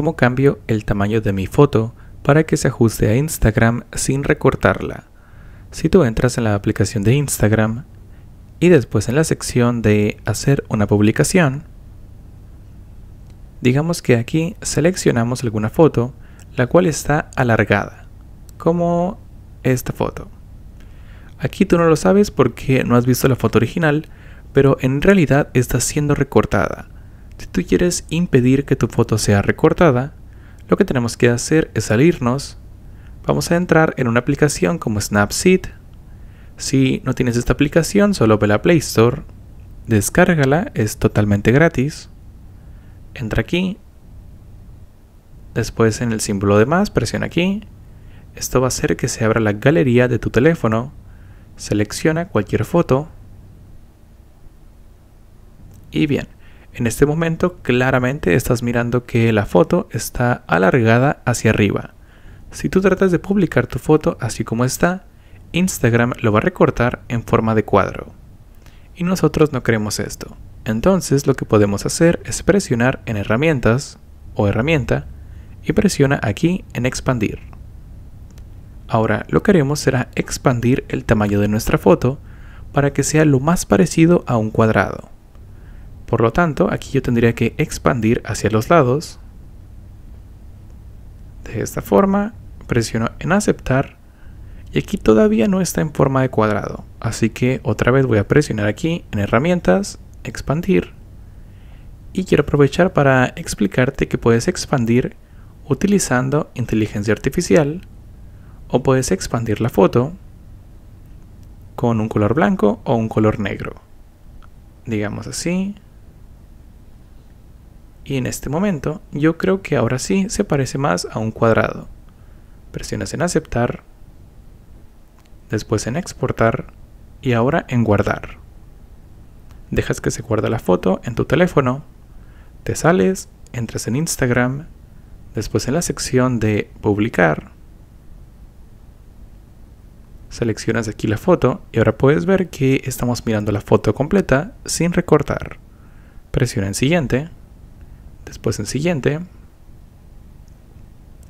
cómo cambio el tamaño de mi foto para que se ajuste a Instagram sin recortarla. Si tú entras en la aplicación de Instagram y después en la sección de hacer una publicación, digamos que aquí seleccionamos alguna foto la cual está alargada, como esta foto. Aquí tú no lo sabes porque no has visto la foto original, pero en realidad está siendo recortada. Si tú quieres impedir que tu foto sea recortada, lo que tenemos que hacer es salirnos. Vamos a entrar en una aplicación como Snapseed. Si no tienes esta aplicación, solo ve la Play Store, descárgala, es totalmente gratis. Entra aquí. Después en el símbolo de más, presiona aquí. Esto va a hacer que se abra la galería de tu teléfono. Selecciona cualquier foto. Y bien, en este momento claramente estás mirando que la foto está alargada hacia arriba. Si tú tratas de publicar tu foto así como está, Instagram lo va a recortar en forma de cuadro. Y nosotros no queremos esto. Entonces lo que podemos hacer es presionar en herramientas o herramienta y presiona aquí en expandir. Ahora lo que haremos será expandir el tamaño de nuestra foto para que sea lo más parecido a un cuadrado. Por lo tanto, aquí yo tendría que expandir hacia los lados. De esta forma, presiono en aceptar. Y aquí todavía no está en forma de cuadrado. Así que otra vez voy a presionar aquí en herramientas, expandir. Y quiero aprovechar para explicarte que puedes expandir utilizando inteligencia artificial o puedes expandir la foto con un color blanco o un color negro. Digamos así. Y en este momento yo creo que ahora sí se parece más a un cuadrado. Presionas en aceptar, después en exportar y ahora en guardar. Dejas que se guarde la foto en tu teléfono, te sales, entras en Instagram, después en la sección de publicar, seleccionas aquí la foto y ahora puedes ver que estamos mirando la foto completa sin recortar. Presiona en siguiente después en siguiente,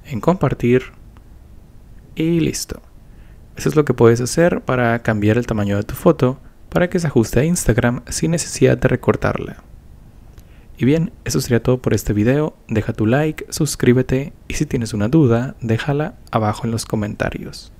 en compartir y listo. Eso es lo que puedes hacer para cambiar el tamaño de tu foto para que se ajuste a Instagram sin necesidad de recortarla. Y bien, eso sería todo por este video. Deja tu like, suscríbete y si tienes una duda, déjala abajo en los comentarios.